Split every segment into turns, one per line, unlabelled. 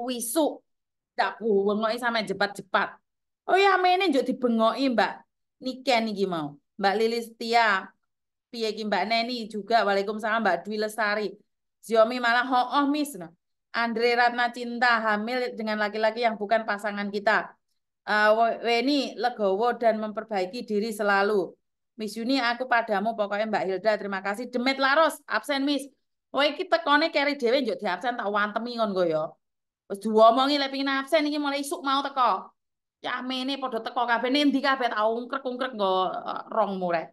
wisuk tak bengoki sama cepat-cepat. Oh ya mene juga dibengoki Mbak Niken nih mau. Mbak Lilis Tia, piye ki Mbak Neni juga. Waalaikumsalam Mbak Dwi Lestari Xiaomi malah oh miss Nah. Andre Ratna Cinta hamil dengan laki-laki yang bukan pasangan kita. Uh, Weni legowo dan memperbaiki diri selalu. Miss Yuni aku padamu pokoknya Mbak Hilda terima kasih. Demet Laros absen Miss. Woi kita kone carry dewe njuk di absen tak wantemi ngon goyo. Wis diomongi lek pengin absen iki mulai isuk mau teko. Ya, mene padha teko kabeh ndi kabeh tak ungkrek-ungkrek nggo eh, rong murek.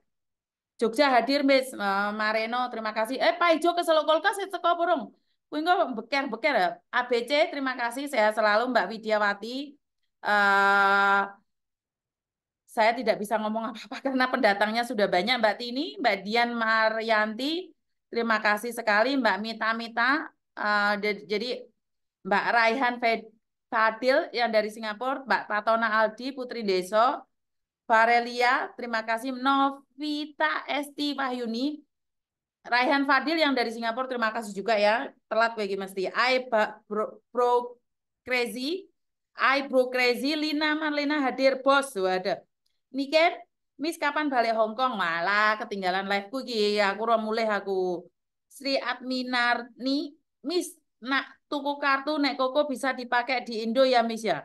Jogja hadir Miss uh, Mareno, terima kasih. Eh Pak Ijo ke Solo Kulkas teko burung. Kuwi nggo beker-beker ya. ABC terima kasih sehat selalu Mbak Widiawati. Uh, saya tidak bisa ngomong apa-apa karena pendatangnya sudah banyak Mbak Tini, Mbak Dian Marianti. Terima kasih sekali Mbak Mita Mita. Uh, jadi Mbak Raihan Fadil yang dari Singapura, Mbak Tatona Aldi, Putri Deso, Varelia, terima kasih, Novita Esti Wahyuni, Raihan Fadil yang dari Singapura, terima kasih juga ya. Telat bagi mesti. I bro, bro crazy, I bro crazy, Lina Marlina hadir bos, waduh. Niken, Miss kapan balik Hong Kong? Malah ketinggalan live ku aku ora mulih aku. Sri nih, Miss nak tuku kartu nek koko bisa dipakai di Indo ya Miss ya.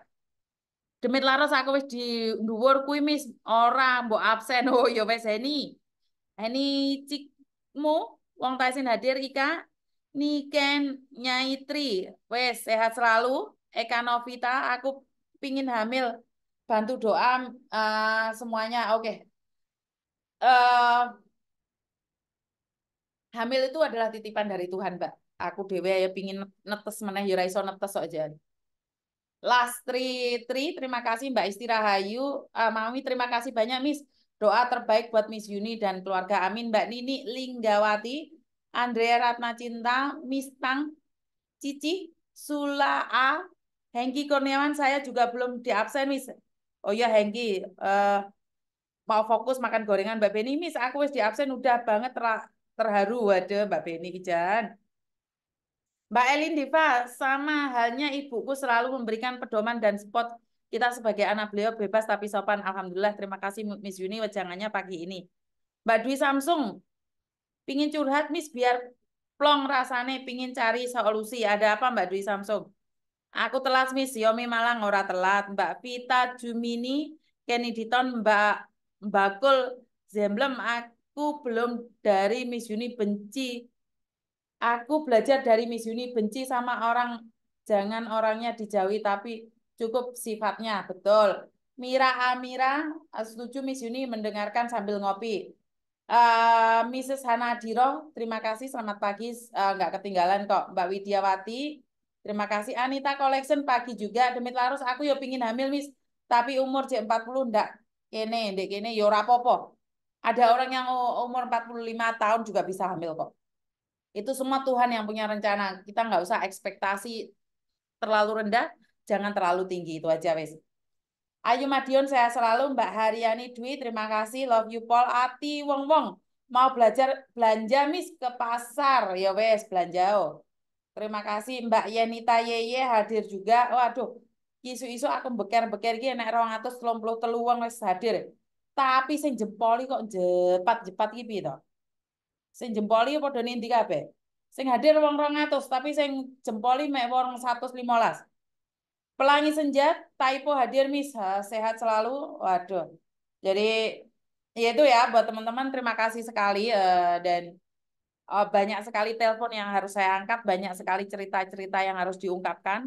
Demit laras aku wis di dhuwur kuwi Miss, ora mbok absen. Oh ya wis ini ini cikmu wong taisin hadir Ika. Niken Nyai Tri, wes sehat selalu. Eka Novita, aku pingin hamil. Bantu doa uh, semuanya. Oke. Okay. Uh, eh, hamil itu adalah titipan dari Tuhan, Mbak aku dewe ya pingin netes meneh ya iso netes sok jan. Lastri Tri, terima kasih Mbak Isti Rahayu. Uh, eh, Mami, terima kasih banyak Miss. Doa terbaik buat Miss Yuni dan keluarga. Amin. Mbak Nini Linggawati, Andrea Ratna Cinta, Miss Tang, Cici, Sula A, Hengki Kurniawan, saya juga belum di absen Miss. Oh ya Hengki, uh, mau fokus makan gorengan Mbak Beni Miss, aku wis di absen udah banget terharu waduh Mbak Beni Ijan. Mbak Elin Diva, sama halnya ibuku selalu memberikan pedoman dan spot kita sebagai anak beliau bebas tapi sopan. Alhamdulillah, terima kasih Miss Yuni wajangannya pagi ini. Mbak Dwi Samsung, pingin curhat Miss biar plong rasane pingin cari solusi. Ada apa Mbak Dwi Samsung? Aku telat Miss Yomi Malang ora telat. Mbak Vita Jumini, Kenny Diton, Mbak Mbakul Zemblem, aku belum dari Miss Yuni benci Aku belajar dari Miss Yuni benci sama orang, jangan orangnya dijauhi tapi cukup sifatnya, betul. Mira Amira, eh, setuju Miss Yuni mendengarkan sambil ngopi. Uh, eh, Mrs. Hana Adiro, terima kasih, selamat pagi, eh, nggak uh, ketinggalan kok. Mbak Widiawati, terima kasih. Anita Collection pagi juga, demit larus aku yo pingin hamil, Miss. Tapi umur J40 ndak kene, ndek kene yo rapopo. Ada orang yang umur 45 tahun juga bisa hamil kok. Itu semua Tuhan yang punya rencana. Kita nggak usah ekspektasi terlalu rendah, jangan terlalu tinggi. Itu aja, wes. Ayu Madiun, saya selalu Mbak Haryani Dwi, terima kasih. Love you, Paul. Ati, wong-wong. Mau belajar belanja, Miss, ke pasar. Ya, wes, belanja. Oh. Terima kasih Mbak Yenita Yeye hadir juga. Waduh, isu-isu aku beker-beker gini atau 233 wong wes hadir. Tapi sing jempoli kok cepat cepat gitu Sing jempoli padha tiga kabeh? Sing hadir wong 200 tapi sing jempoli mek wong 115. Pelangi senja, typo hadir mis, sehat selalu. Waduh. Jadi ya itu ya buat teman-teman terima kasih sekali eh, dan oh, banyak sekali telepon yang harus saya angkat, banyak sekali cerita-cerita yang harus diungkapkan.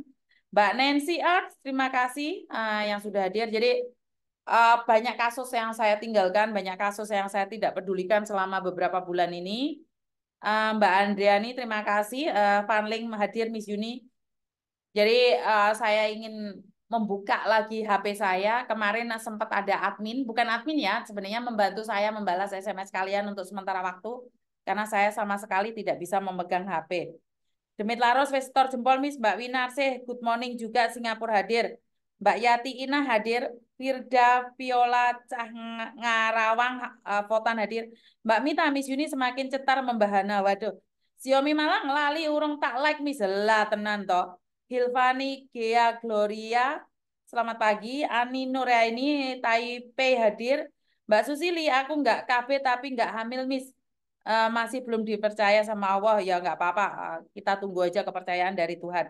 Mbak Nancy Art, terima kasih uh, yang sudah hadir. Jadi uh, banyak kasus yang saya tinggalkan, banyak kasus yang saya tidak pedulikan selama beberapa bulan ini. Uh, Mbak Andriani, terima kasih. Uh, eh, Fanling hadir Miss Yuni. Jadi uh, saya ingin membuka lagi HP saya. Kemarin sempat ada admin, bukan admin ya, sebenarnya membantu saya membalas SMS kalian untuk sementara waktu karena saya sama sekali tidak bisa memegang HP. Demit Laros, Vestor Jempol, Miss Mbak Winarsih, good morning juga Singapura hadir. Mbak Yati Ina hadir, Firda Viola Cah Ngarawang uh, eh, Fotan hadir. Mbak Mita Miss Yuni semakin cetar membahana. Waduh, Xiaomi malang lali urung tak like Miss lah tenan toh. Hilvani Gea Gloria, selamat pagi. Ani Nuraini Taipei hadir. Mbak Susili, aku nggak kafe tapi nggak hamil Miss. Uh, masih belum dipercaya sama Allah ya nggak apa-apa. Eh, kita tunggu aja kepercayaan dari Tuhan.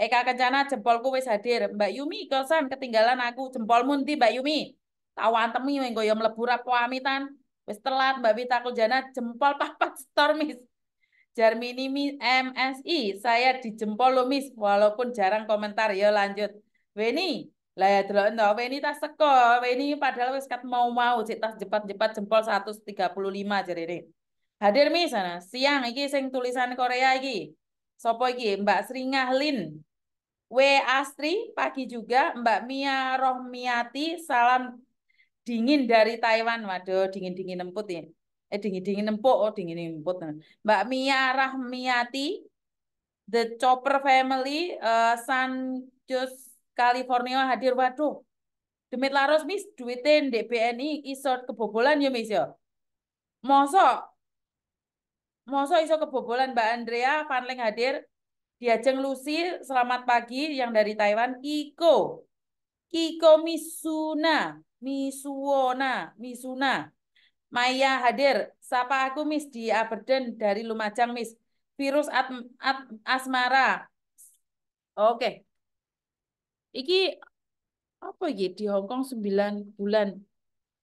Eka eh, Kencana jempolku wis hadir. Mbak Yumi kosan ketinggalan aku. jempol munti Mbak Yumi? Tahu temui yang goyom lebur rapo amitan. Wis telat Mbak Vita Kuljana jempol papat stormis. Jarmini MSI, saya dijempol lo mis walaupun jarang komentar. Yo lanjut. Weni, lah ya dulu Weni tas seko, Weni padahal wis kat mau-mau cerita cepat cepat jempol 135 jarene. Hadir mis Siang iki sing tulisan Korea iki. Sopo iki? Mbak Sringah Lin. W. Astri, pagi juga. Mbak Mia Rohmiati, salam dingin dari Taiwan. Waduh, dingin-dingin emput ya. Eh, dingin-dingin empuk. Oh, dingin emput. Mbak Mia Rahmiati, The Chopper Family, uh, San Jose, California hadir. Waduh, demit laros mis duitin DPNI isot kebobolan ya mis ya. Mosok Mosok iso kebobolan Mbak Andrea Panling hadir. Diajeng Lucy, selamat pagi yang dari Taiwan. Kiko. Kiko Misuna. Misuona. Misuna. Maya hadir. Siapa aku Miss di Aberdeen dari Lumajang Miss. Virus at, at, asmara. Oke. Iki apa ya di Hong Kong 9 bulan.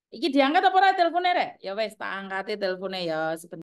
Iki diangkat apa ora teleponnya Ya wes tak angkate teleponnya ya sebentar.